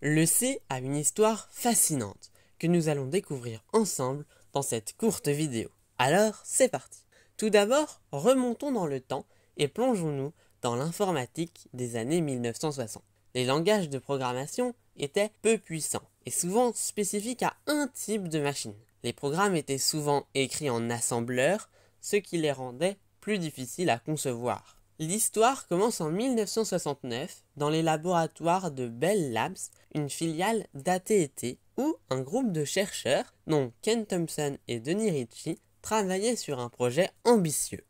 Le C a une histoire fascinante que nous allons découvrir ensemble dans cette courte vidéo. Alors, c'est parti Tout d'abord, remontons dans le temps et plongeons-nous dans l'informatique des années 1960. Les langages de programmation étaient peu puissants et souvent spécifiques à un type de machine. Les programmes étaient souvent écrits en assembleur, ce qui les rendait plus difficiles à concevoir. L'histoire commence en 1969 dans les laboratoires de Bell Labs, une filiale d'AT&T, où un groupe de chercheurs, dont Ken Thompson et Denis Ritchie, travaillaient sur un projet ambitieux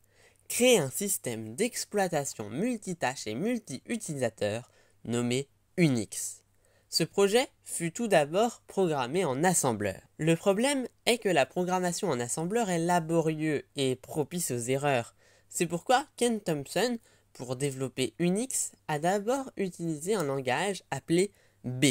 créer un système d'exploitation multitâche et multi-utilisateur nommé Unix. Ce projet fut tout d'abord programmé en assembleur. Le problème est que la programmation en assembleur est laborieux et propice aux erreurs, c'est pourquoi Ken Thompson, pour développer Unix, a d'abord utilisé un langage appelé B,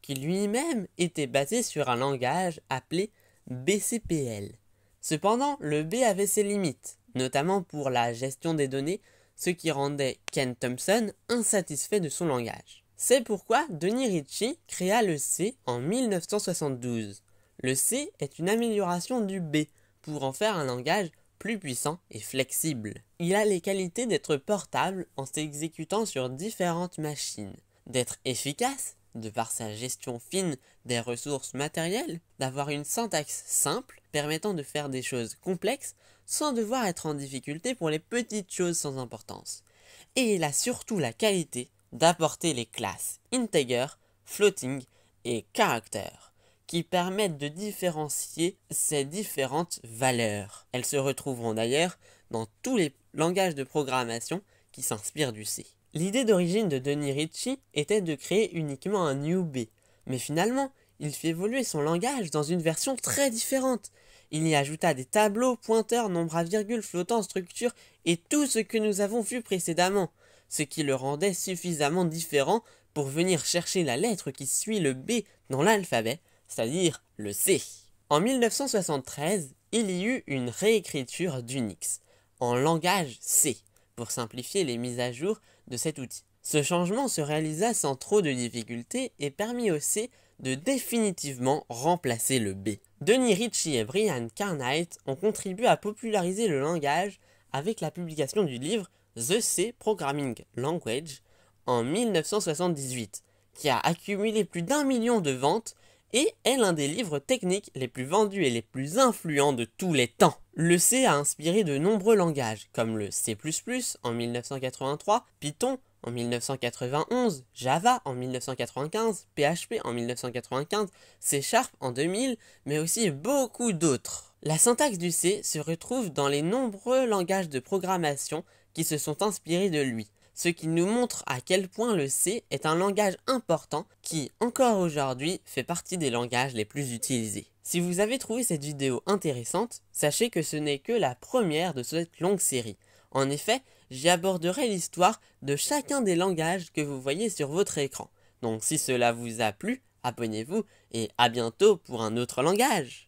qui lui-même était basé sur un langage appelé BCPL. Cependant, le B avait ses limites, notamment pour la gestion des données, ce qui rendait Ken Thompson insatisfait de son langage. C'est pourquoi Denis Ritchie créa le C en 1972. Le C est une amélioration du B pour en faire un langage plus puissant et flexible. Il a les qualités d'être portable en s'exécutant sur différentes machines, d'être efficace de par sa gestion fine des ressources matérielles, d'avoir une syntaxe simple permettant de faire des choses complexes sans devoir être en difficulté pour les petites choses sans importance. Et il a surtout la qualité d'apporter les classes integer, floating et character qui permettent de différencier ces différentes valeurs. Elles se retrouveront d'ailleurs dans tous les langages de programmation qui s'inspirent du C. L'idée d'origine de Denis Ritchie était de créer uniquement un new B, mais finalement, il fit évoluer son langage dans une version très différente. Il y ajouta des tableaux, pointeurs, nombres à virgule, flottants, structures et tout ce que nous avons vu précédemment, ce qui le rendait suffisamment différent pour venir chercher la lettre qui suit le B dans l'alphabet c'est-à-dire le C. En 1973, il y eut une réécriture d'Unix en langage C pour simplifier les mises à jour de cet outil. Ce changement se réalisa sans trop de difficultés et permit au C de définitivement remplacer le B. Denis Ritchie et Brian Carnight ont contribué à populariser le langage avec la publication du livre The C Programming Language en 1978, qui a accumulé plus d'un million de ventes et est l'un des livres techniques les plus vendus et les plus influents de tous les temps. Le C a inspiré de nombreux langages, comme le C++ en 1983, Python en 1991, Java en 1995, PHP en 1995, C en 2000, mais aussi beaucoup d'autres. La syntaxe du C se retrouve dans les nombreux langages de programmation qui se sont inspirés de lui, ce qui nous montre à quel point le C est un langage important qui, encore aujourd'hui, fait partie des langages les plus utilisés. Si vous avez trouvé cette vidéo intéressante, sachez que ce n'est que la première de cette longue série. En effet, j'y aborderai l'histoire de chacun des langages que vous voyez sur votre écran. Donc si cela vous a plu, abonnez-vous et à bientôt pour un autre langage